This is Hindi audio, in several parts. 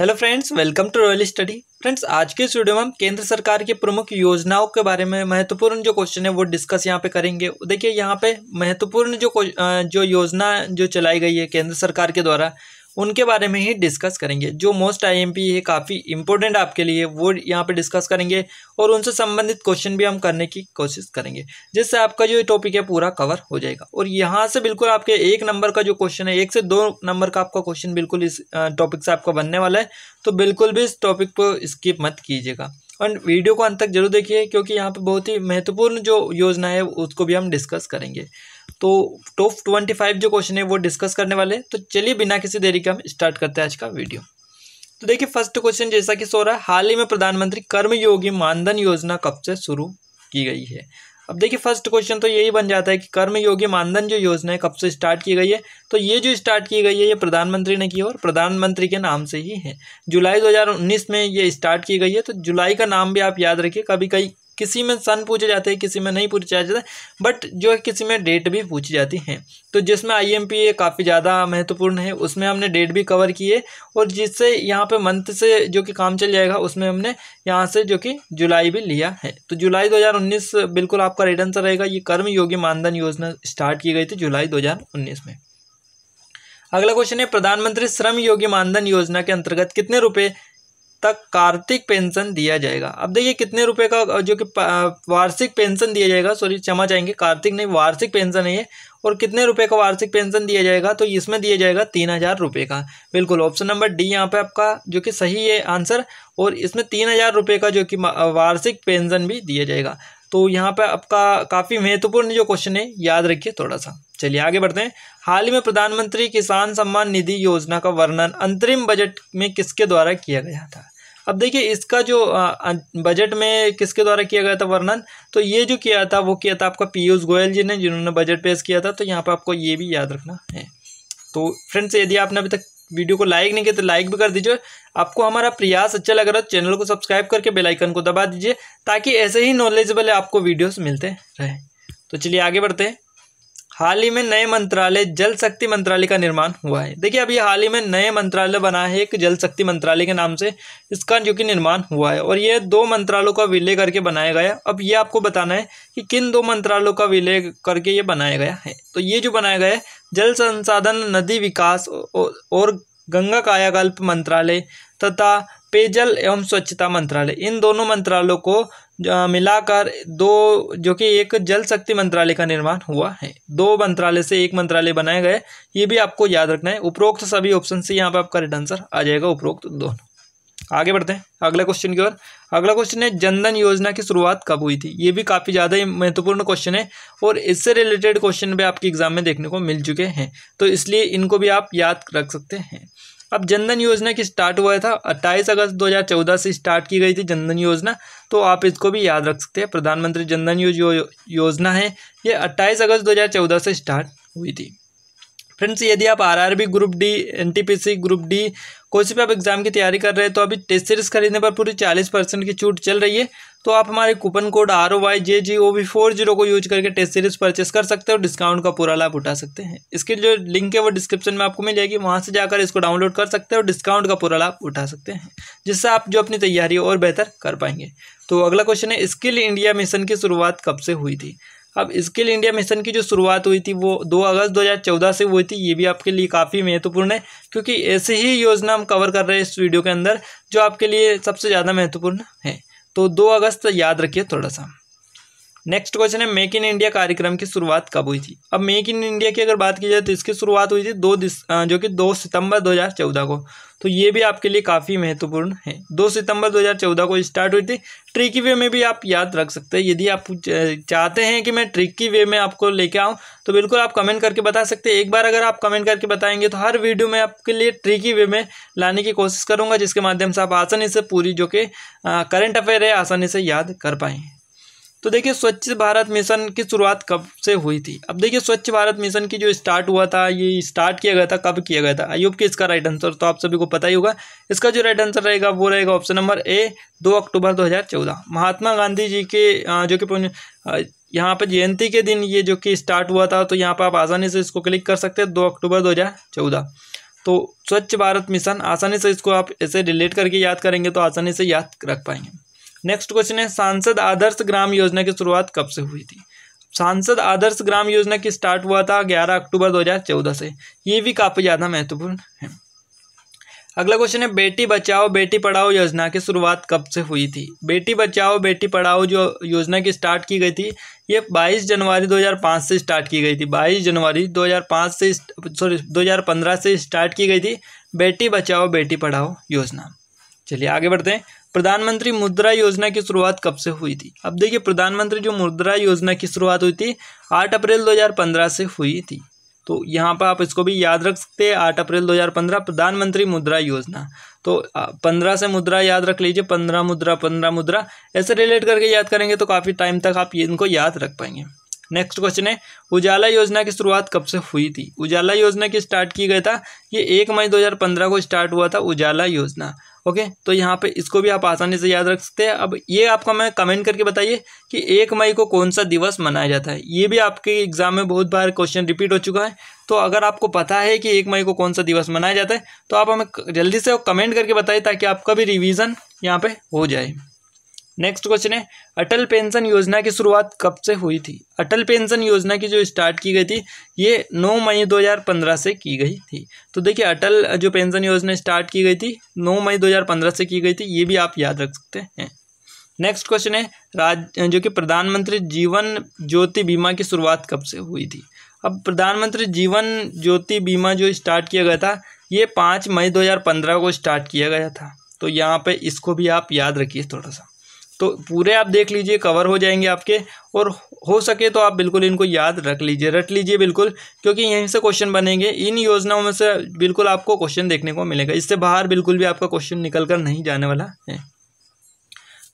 hello friends welcome to royal study friends आज के इस वीडियो में हम केंद्र सरकार की प्रमुख योजनाओं के बारे में महत्वपूर्ण जो क्वेश्चन है वो डिस्कस यहाँ पे करेंगे देखिए यहाँ पे महत्वपूर्ण जो जो योजना जो चलाई गई है केंद्र सरकार के द्वारा उनके बारे में ही डिस्कस करेंगे जो मोस्ट आईएमपी है काफ़ी इंपॉर्टेंट आपके लिए वो यहाँ पे डिस्कस करेंगे और उनसे संबंधित क्वेश्चन भी हम करने की कोशिश करेंगे जिससे आपका जो टॉपिक है पूरा कवर हो जाएगा और यहाँ से बिल्कुल आपके एक नंबर का जो क्वेश्चन है एक से दो नंबर का आपका क्वेश्चन बिल्कुल इस टॉपिक से आपका बनने वाला है तो बिल्कुल भी इस टॉपिक को स्किप मत कीजिएगा और वीडियो को अंत तक जरूर देखिए क्योंकि यहाँ पर बहुत ही महत्वपूर्ण जो योजना है उसको भी हम डिस्कस करेंगे तो टॉप ट्वेंटी फाइव जो क्वेश्चन है वो डिस्कस करने वाले तो चलिए बिना किसी देरी के हम स्टार्ट करते हैं आज का वीडियो तो देखिए फर्स्ट क्वेश्चन जैसा कि सो रहा है हाल ही में प्रधानमंत्री कर्मयोगी मानधन योजना कब से शुरू की गई है अब देखिए फर्स्ट क्वेश्चन तो यही बन जाता है कि कर्मयोगी मानधन जो योजना है कब से स्टार्ट की गई है तो ये जो स्टार्ट की गई है ये प्रधानमंत्री ने की और प्रधानमंत्री के नाम से ही है जुलाई 2019 में ये स्टार्ट की गई है तो जुलाई का नाम भी आप याद रखिए कभी कई किसी में सन पूछे जाते हैं किसी में नहीं पूछे जाता बट जो है किसी में डेट भी पूछी जाती है तो जिसमें आई एम पी काफ़ी ज़्यादा महत्वपूर्ण है उसमें हमने डेट भी कवर किए और जिससे यहाँ पे मंथ से जो कि काम चल जाएगा उसमें हमने यहाँ से जो कि जुलाई भी लिया है तो जुलाई 2019 बिल्कुल आपका राइट आंसर रहेगा ये कर्म योगी मानधन योजना स्टार्ट की गई थी जुलाई दो में अगला क्वेश्चन है प्रधानमंत्री श्रम योगी मानधन योजना के अंतर्गत कितने रुपये तक कार्तिक पेंशन दिया जाएगा अब देखिए कितने रुपए का जो कि वार्षिक पेंशन दिया जाएगा सॉरी क्षमा चाहेंगे कार्तिक नहीं वार्षिक पेंशन है ये और कितने रुपए का वार्षिक पेंशन दिया जाएगा तो इसमें दिया जाएगा तीन हज़ार रुपये का बिल्कुल ऑप्शन नंबर डी यहाँ पे आपका जो कि सही है आंसर और इसमें तीन हज़ार रुपये का जो कि वार्षिक पेंशन भी दिया जाएगा तो यहाँ पर आपका काफ़ी महत्वपूर्ण जो क्वेश्चन है याद रखिए थोड़ा सा चलिए आगे बढ़ते हैं हाल ही में प्रधानमंत्री किसान सम्मान निधि योजना का वर्णन अंतरिम बजट में किसके द्वारा किया गया था अब देखिए इसका जो बजट में किसके द्वारा किया गया था वर्णन तो ये जो किया था वो किया था आपका पीयूष गोयल जी ने जिन्होंने बजट पेश किया था तो यहाँ पर आपको ये भी याद रखना है तो फ्रेंड्स यदि आपने अभी तक वीडियो को लाइक नहीं किया तो लाइक भी कर दीजिए आपको हमारा प्रयास अच्छा लग रहा है तो चैनल को सब्सक्राइब करके बेल आइकन को दबा दीजिए ताकि ऐसे ही नॉलेजेबल आपको वीडियोस मिलते रहे तो चलिए आगे बढ़ते हैं हाल ही में नए मंत्रालय जल शक्ति मंत्रालय का निर्माण हुआ है देखिए अभी हाल ही में नए मंत्रालय बना है एक जल शक्ति मंत्रालय के नाम से इसका जो कि निर्माण हुआ है और ये दो मंत्रालयों का विलय करके बनाया गया अब ये आपको बताना है कि किन दो मंत्रालयों का विलय करके ये बनाया गया है तो ये जो बनाया गया है जल संसाधन नदी विकास और गंगा कायाकल्प मंत्रालय तथा पेयजल एवं स्वच्छता मंत्रालय इन दोनों मंत्रालयों को मिलाकर दो जो कि एक जल शक्ति मंत्रालय का निर्माण हुआ है दो मंत्रालय से एक मंत्रालय बनाए गए ये भी आपको याद रखना है उपरोक्त सभी ऑप्शन से यहाँ पर आपका रिट आंसर आ जाएगा उपरोक्त दोनों आगे बढ़ते हैं अगला क्वेश्चन की ओर अगला क्वेश्चन है जनधन योजना की शुरुआत कब हुई थी ये भी काफ़ी ज़्यादा महत्वपूर्ण क्वेश्चन है और इससे रिलेटेड क्वेश्चन भी आपके एग्जाम में देखने को मिल चुके हैं तो इसलिए इनको भी आप याद रख सकते हैं अब जनधन योजना की स्टार्ट हुआ था अट्ठाईस अगस्त 2014 से स्टार्ट की गई थी जनधन योजना तो आप इसको भी याद रख सकते हैं प्रधानमंत्री जनधन यो, यो, योजना है ये अट्ठाईस अगस्त 2014 से स्टार्ट हुई थी फ्रेंड्स यदि आप RRB group D NTPC group D कोई से भी आप एग्जाम की तैयारी कर रहे हैं तो अभी टेस्ट सीरीज खरीदने पर पूरी चालीस परसेंट की छूट चल रही है तो आप हमारे coupon code R O Y J G O V four zero को यूज करके टेस्ट सीरीज परचेस कर सकते हो डिस्काउंट का पूरा लाभ उठा सकते हैं इसके जो लिंक है वो डिस्क्रिप्शन में आपको मिल जाएगी वहाँ से जाकर इसको डाउनलोड कर सकते हैं और डिस्काउंट का पूरा लाभ उठा सकते हैं जिससे आप जो अपनी तैयारी और बेहतर कर पाएंगे तो अगला क्वेश्चन है स्किल इंडिया मिशन की शुरुआत कब से हुई थी अब स्किल इंडिया मिशन की जो शुरुआत हुई थी वो 2 अगस्त 2014 से हुई थी ये भी आपके लिए काफ़ी महत्वपूर्ण है क्योंकि ऐसे ही योजना हम कवर कर रहे हैं इस वीडियो के अंदर जो आपके लिए सबसे ज़्यादा महत्वपूर्ण है तो दो अगस्त याद रखिए थोड़ा सा नेक्स्ट क्वेश्चन है मेक इन इंडिया कार्यक्रम की शुरुआत कब हुई थी अब मेक इन इंडिया की अगर बात की जाए तो इसकी शुरुआत हुई थी दो जो कि दो सितंबर 2014 को तो ये भी आपके लिए काफ़ी महत्वपूर्ण है दो सितंबर 2014 को स्टार्ट हुई थी ट्रिकी वे में भी आप याद रख सकते हैं यदि आप चाहते हैं कि मैं ट्रिकी वे में आपको लेके आऊँ तो बिल्कुल आप कमेंट करके बता सकते हैं एक बार अगर आप कमेंट करके बताएंगे तो हर वीडियो में आपके लिए ट्रिकी वे में लाने की कोशिश करूँगा जिसके माध्यम से आप आसानी से पूरी जो कि करेंट अफेयर है आसानी से याद कर पाएँ तो देखिए स्वच्छ भारत मिशन की शुरुआत कब से हुई थी अब देखिए स्वच्छ भारत मिशन की जो स्टार्ट हुआ था ये स्टार्ट किया गया था कब किया गया था आयुब की इसका राइट आंसर तो आप सभी को पता ही होगा इसका जो राइट आंसर रहेगा वो रहेगा ऑप्शन नंबर ए दो अक्टूबर 2014 महात्मा गांधी जी के जो कि यहाँ पर जयंती के दिन ये जो कि स्टार्ट हुआ था तो यहाँ पर आप आसानी से इसको क्लिक कर सकते हैं दो अक्टूबर दो तो स्वच्छ भारत मिशन आसानी से इसको आप ऐसे रिलेट करके याद करेंगे तो आसानी से याद रख पाएंगे नेक्स्ट क्वेश्चन है सांसद आदर्श ग्राम योजना की शुरुआत कब से हुई थी सांसद आदर्श ग्राम योजना की स्टार्ट हुआ था 11 अक्टूबर 2014 से ये भी काफ़ी ज़्यादा महत्वपूर्ण है अगला क्वेश्चन है बेटी बचाओ बेटी पढ़ाओ योजना की शुरुआत कब से हुई थी बेटी बचाओ बेटी पढ़ाओ जो योजना की स्टार्ट की गई थी ये 22 जनवरी 2005 से स्टार्ट की गई थी 22 जनवरी 2005 से सॉरी 2015 से स्टार्ट की गई थी बेटी बचाओ बेटी पढ़ाओ योजना चलिए आगे बढ़ते हैं प्रधानमंत्री मुद्रा योजना की शुरुआत कब से हुई थी अब देखिए प्रधानमंत्री जो मुद्रा योजना की शुरुआत हुई थी आठ अप्रैल दो से हुई थी तो यहाँ पर आप इसको भी याद रख सकते हैं आठ अप्रैल 2015 प्रधानमंत्री मुद्रा योजना तो पंद्रह से मुद्रा याद रख लीजिए पंद्रह मुद्रा पंद्रह मुद्रा ऐसे रिलेट करके याद करेंगे तो काफ़ी टाइम तक आप इनको याद रख पाएंगे नेक्स्ट क्वेश्चन है उजाला योजना की शुरुआत कब से हुई थी उजाला योजना की स्टार्ट की गया था ये एक मई 2015 को स्टार्ट हुआ था उजाला योजना ओके तो यहाँ पे इसको भी आप आसानी से याद रख सकते हैं अब ये आपका मैं कमेंट करके बताइए कि एक मई को कौन सा दिवस मनाया जाता है ये भी आपके एग्जाम में बहुत बार क्वेश्चन रिपीट हो चुका है तो अगर आपको पता है कि एक मई को कौन सा दिवस मनाया जाता है तो आप हमें जल्दी से कमेंट करके बताइए ताकि आपका भी रिविज़न यहाँ पर हो जाए नेक्स्ट क्वेश्चन है अटल पेंशन योजना की शुरुआत कब से हुई थी अटल पेंशन योजना की जो स्टार्ट की गई थी ये 9 मई 2015 से की गई थी तो देखिए अटल जो पेंशन योजना स्टार्ट की गई थी 9 मई 2015 से की गई थी ये भी आप याद रख सकते हैं नेक्स्ट क्वेश्चन है राज जो कि प्रधानमंत्री जीवन ज्योति बीमा की शुरुआत कब से हुई थी अब प्रधानमंत्री जीवन ज्योति बीमा जो स्टार्ट किया गया था ये पाँच मई दो को स्टार्ट किया गया था तो यहाँ पर इसको भी आप याद रखिए थोड़ा सा तो पूरे आप देख लीजिए कवर हो जाएंगे आपके और हो सके तो आप बिल्कुल इनको याद रख लीजिए रट लीजिए बिल्कुल क्योंकि यहीं से क्वेश्चन बनेंगे इन योजनाओं में से बिल्कुल आपको क्वेश्चन देखने को मिलेगा इससे बाहर बिल्कुल भी आपका क्वेश्चन निकल कर नहीं जाने वाला है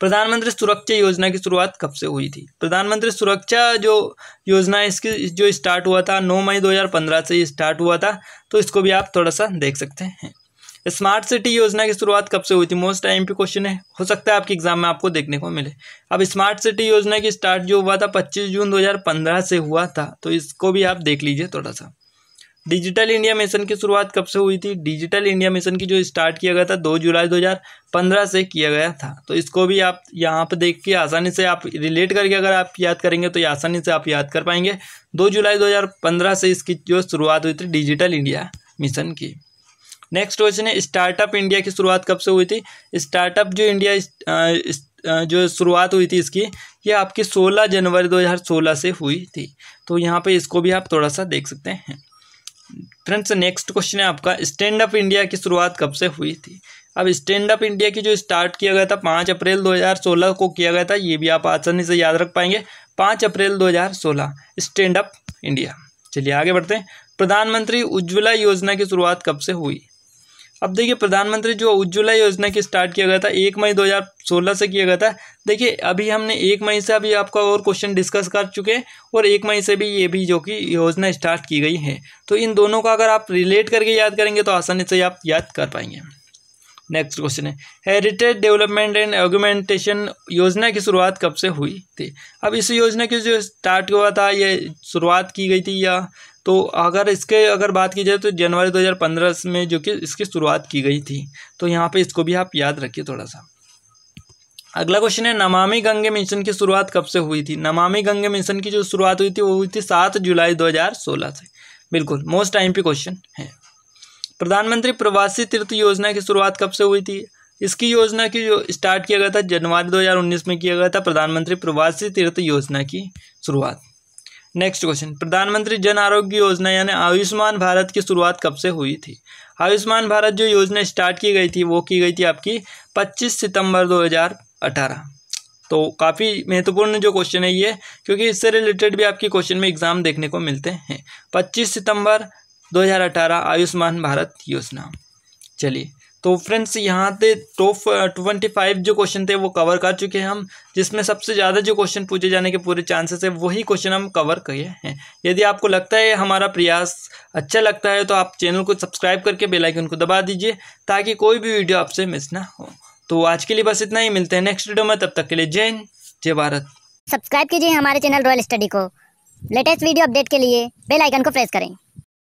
प्रधानमंत्री सुरक्षा योजना की शुरुआत कब से हुई थी प्रधानमंत्री सुरक्षा जो योजना इसकी जो स्टार्ट हुआ था 9 मई 2015 से स्टार्ट हुआ था तो इसको भी आप थोड़ा सा देख सकते हैं स्मार्ट सिटी योजना की शुरुआत कब से हुई थी मोस्ट टाइम पे क्वेश्चन है हो सकता है आपके एग्जाम में आपको देखने को मिले अब स्मार्ट सिटी योजना की स्टार्ट जो हुआ था पच्चीस जून 2015 से हुआ था तो इसको भी आप देख लीजिए थोड़ा सा डिजिटल इंडिया मिशन की शुरुआत कब से हुई थी डिजिटल इंडिया मिशन की जो स्टार्ट किया गया था दो जुलाई पंद्रह से किया गया था तो इसको भी आप यहाँ पर देख के आसानी से आप रिलेट करके अगर आप याद करेंगे तो आसानी से आप याद कर पाएंगे दो जुलाई पंद्रह से इसकी जो शुरुआत हुई थी डिजिटल इंडिया मिशन की नेक्स्ट क्वेश्चन है स्टार्टअप इंडिया की शुरुआत कब से हुई थी स्टार्टअप जो इंडिया जो शुरुआत हुई थी इसकी ये आपकी 16 जनवरी 2016 से हुई थी तो यहाँ पे इसको भी आप थोड़ा सा देख सकते हैं फ्रेंड्स नेक्स्ट क्वेश्चन है आपका स्टैंड अप इंडिया की शुरुआत कब से हुई थी अब स्टैंड अप इंडिया की जो स्टार्ट किया गया था पाँच अप्रैल 2016 को किया गया था ये भी आप आसानी से याद रख पाएंगे पाँच अप्रैल दो स्टैंड अप इंडिया चलिए आगे बढ़ते हैं प्रधानमंत्री उज्ज्वला योजना की शुरुआत कब से हुई अब देखिए प्रधानमंत्री जो उज्ज्वला योजना की स्टार्ट किया गया था एक मई 2016 से किया गया था देखिए अभी हमने एक मई से अभी आपका और क्वेश्चन डिस्कस कर चुके हैं और एक मई से भी ये भी जो कि योजना स्टार्ट की गई है तो इन दोनों का अगर आप रिलेट करके याद करेंगे तो आसानी से आप याद कर पाएंगे नेक्स्ट क्वेश्चन है हेरिटेज डेवलपमेंट एंड एग्यूमेंटेशन योजना की शुरुआत कब से हुई थी अब इस योजना की जो स्टार्ट हुआ था ये शुरुआत की गई थी या तो अगर इसके अगर बात की जाए तो जनवरी 2015 में जो कि इसकी शुरुआत की गई थी तो यहाँ पे इसको भी आप याद रखिए थोड़ा सा अगला क्वेश्चन है नमामि गंगे मिशन की शुरुआत कब से हुई थी नमामि गंगे मिशन की जो शुरुआत हुई थी वो हुई थी सात जुलाई दो से बिल्कुल मोस्ट टाइम पे क्वेश्चन है प्रधानमंत्री प्रवासी तीर्थ योजना की शुरुआत कब से हुई थी इसकी योजना की जो स्टार्ट किया गया था जनवरी 2019 में किया गया था प्रधानमंत्री प्रवासी तीर्थ योजना की शुरुआत नेक्स्ट क्वेश्चन प्रधानमंत्री जन आरोग्य योजना यानी आयुष्मान भारत की शुरुआत कब से हुई थी आयुष्मान भारत जो योजना स्टार्ट की गई थी वो की गई थी आपकी 25 सितंबर 2018 तो काफ़ी महत्वपूर्ण जो क्वेश्चन है ये क्योंकि इससे रिलेटेड भी आपके क्वेश्चन में एग्जाम देखने को मिलते हैं पच्चीस सितंबर दो आयुष्मान भारत योजना चलिए तो फ्रेंड्स यहाँ पे टॉप ट्वेंटी फाइव जो क्वेश्चन थे वो कवर कर चुके हैं हम जिसमें सबसे ज़्यादा जो क्वेश्चन पूछे जाने के पूरे चांसेस है वही क्वेश्चन हम कवर किए हैं यदि आपको लगता है हमारा प्रयास अच्छा लगता है तो आप चैनल को सब्सक्राइब करके बेलाइकन को दबा दीजिए ताकि कोई भी वीडियो आपसे मिस ना हो तो आज के लिए बस इतना ही मिलते हैं नेक्स्ट वीडियो में तब तक के लिए जय हिंद जय भारत सब्सक्राइब कीजिए हमारे चैनल रॉयल स्टडी को लेटेस्ट वीडियो अपडेट के लिए बेल आइकन को प्रेस करें